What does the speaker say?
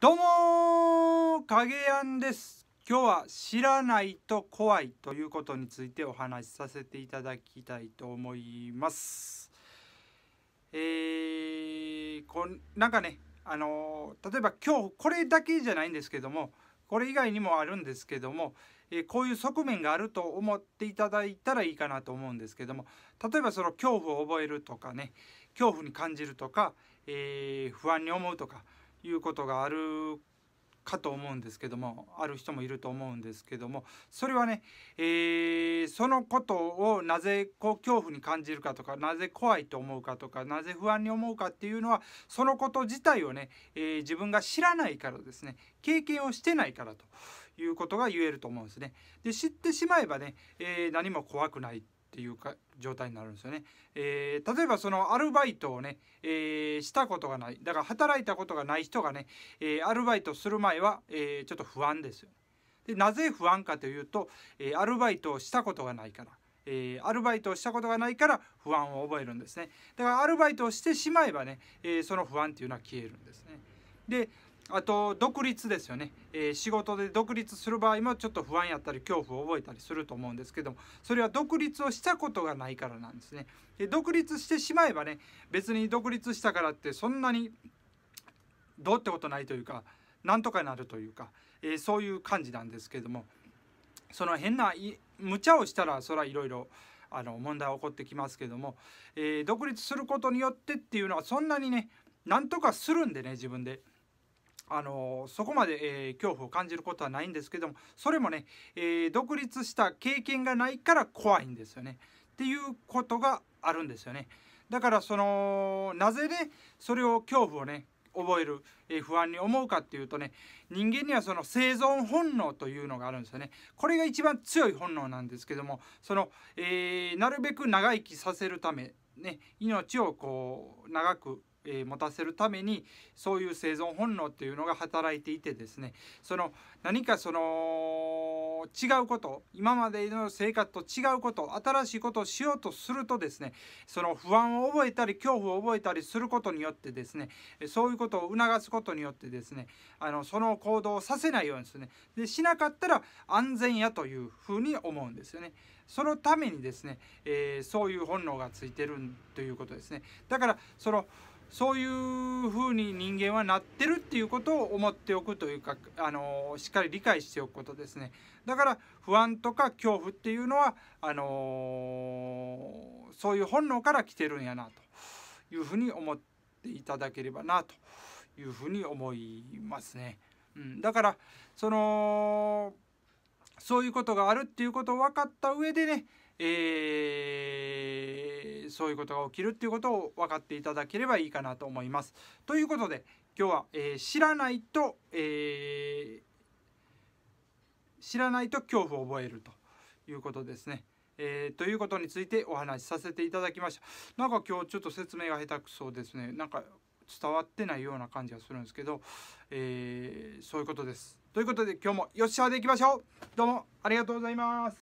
どうもー影やんです今日は知らないと怖いということについてお話しさせていただきたいと思いますえー、こなんかねあの例えば今日これだけじゃないんですけどもこれ以外にもあるんですけども、えー、こういう側面があると思っていただいたらいいかなと思うんですけども例えばその恐怖を覚えるとかね恐怖に感じるとか、えー、不安に思うとかいうことがあるかと思うんですけどもある人もいると思うんですけどもそれはね、えー、そのことをなぜこう恐怖に感じるかとかなぜ怖いと思うかとかなぜ不安に思うかっていうのはそのこと自体をね、えー、自分が知らないからですね経験をしてないからということが言えると思うんですね。で知ってしまえばね、えー、何も怖くないっていうか状態になるんですよね、えー、例えばそのアルバイトをね、えー、したことがないだから働いたことがない人がね、えー、アルバイトする前は、えちょっと不安ですよ、ね、でなぜ不安かというと、えアルバイトをしたことがないから、えアルバイトをしたことがないから不安を覚えるんですねだからアルバイトをしてしまえばね、えその不安っていうのは消えるんですねであと独立ですよね、えー、仕事で独立する場合もちょっと不安やったり恐怖を覚えたりすると思うんですけどもそれは独立をしたことがないからなんですねで独立してしまえばね別に独立したからってそんなにどうってことないというかなんとかなるというか、えー、そういう感じなんですけどもその変な無茶をしたらそれはいろいろあの問題は起こってきますけども、えー、独立することによってっていうのはそんなにねなんとかするんでね自分であのそこまで、えー、恐怖を感じることはないんですけどもそれもね、えー、独立した経験がないから怖いんですよねっていうことがあるんですよねだからそのなぜねそれを恐怖をね覚える、えー、不安に思うかっていうとね人間にはその生存本能というのがあるんですよねこれが一番強い本能なんですけどもその、えー、なるべく長生きさせるためね命をこう長くえー、持たせるためにそういう生存本能っていうのが働いていてですねその何かその違うこと今までの生活と違うこと新しいことをしようとするとですねその不安を覚えたり恐怖を覚えたりすることによってですねそういうことを促すことによってですねあのその行動をさせないようにですねでしなかったら安全やというふうに思うんですよね。そのためにですね、えー、そういう本能がついてるということですね。だからそのそういうふうに人間はなってるっていうことを思っておくというか、あのしっかり理解しておくことですね。だから不安とか恐怖っていうのはあのそういう本能から来てるんやなというふうに思っていただければなというふうに思いますね。うん、だからそのそういうことがあるっていうことを分かった上でねえー、そういうことが起きるっていうことを分かっていただければいいかなと思います。ということで今日は、えー、知らないと、えー、知らないと恐怖を覚えるということですね。えー、ということについてお話しさせていただきました。なんか今日ちょっと説明が下手くそですね。なんか伝わってないような感じがするんですけど、えー、そういうことです。ということで今日もよっしゃーでいきましょうどうもありがとうございます